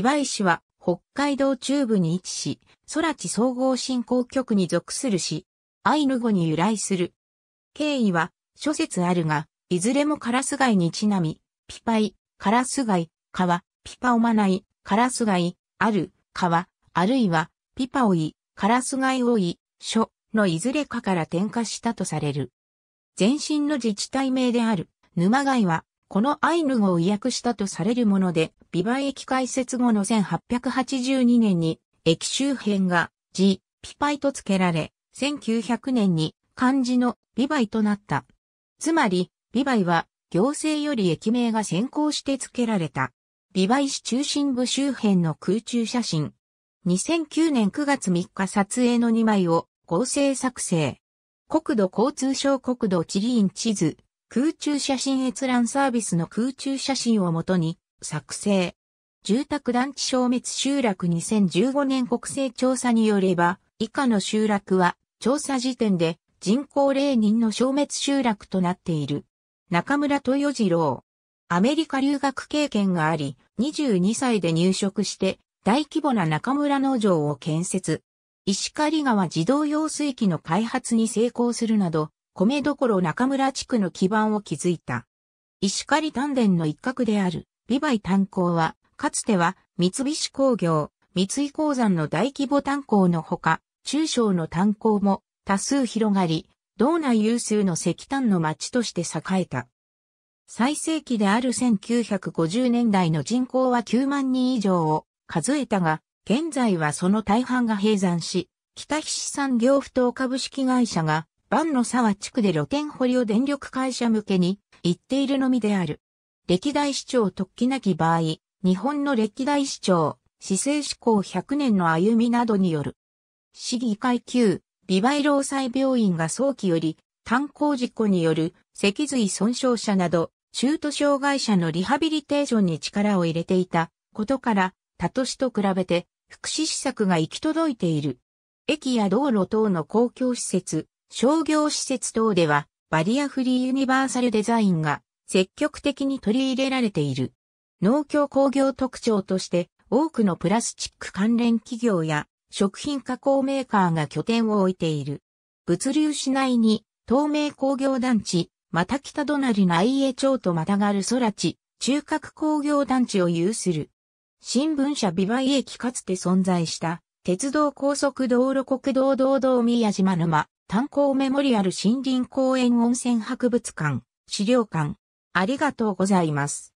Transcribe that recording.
美唄市は北海道中部に位置し、空知総合振興局に属する市、アイヌ語に由来する。経緯は諸説あるが、いずれもカラス貝にちなみ、ピパイ、カラス貝、川、ピパオマナイ、カラス貝、ある、川、あるいは、ピパオイ、カラス貝オイ、書のいずれかから転化したとされる。前身の自治体名である、沼貝は、このアイヌ語を意訳したとされるもので、ビバ駅開設後の1882年に、駅周辺が、ジ・ピパイと付けられ、1900年に漢字のビバイとなった。つまり、ビバイは行政より駅名が先行して付けられた。ビバイ市中心部周辺の空中写真。2009年9月3日撮影の2枚を合成作成。国土交通省国土地理院地図空中写真閲覧サービスの空中写真をもとに作成。住宅団地消滅集落2015年国勢調査によれば、以下の集落は調査時点で人口0人の消滅集落となっている。中村豊次郎。アメリカ留学経験があり、22歳で入職して大規模な中村農場を建設。石狩川自動用水器の開発に成功するなど、米どころ中村地区の基盤を築いた。石狩丹田の一角である、美梅炭鉱は、かつては三菱工業、三井鉱山の大規模炭鉱のほか、中小の炭鉱も多数広がり、道内有数の石炭の町として栄えた。最盛期である1950年代の人口は9万人以上を数えたが、現在はその大半が閉山し、北菱産業不当株式会社が万の沢地区で露天掘りを電力会社向けに言っているのみである。歴代市長特記なき場合、日本の歴代市長、市政志向100年の歩みなどによる。市議会級、美梅労災病院が早期より、炭鉱事故による脊髄損傷者など、中途障害者のリハビリテーションに力を入れていたことから、他都市と比べて福祉施策が行き届いている。駅や道路等の公共施設、商業施設等では、バリアフリーユニバーサルデザインが積極的に取り入れられている。農協工業特徴として、多くのプラスチック関連企業や食品加工メーカーが拠点を置いている。物流市内に、東名工業団地、また北隣の愛江町とまたがる空地、中核工業団地を有する。新聞社ビバイ駅かつて存在した、鉄道高速道路国道道道宮島沼、炭鉱メモリアル森林公園温泉博物館、資料館。ありがとうございます。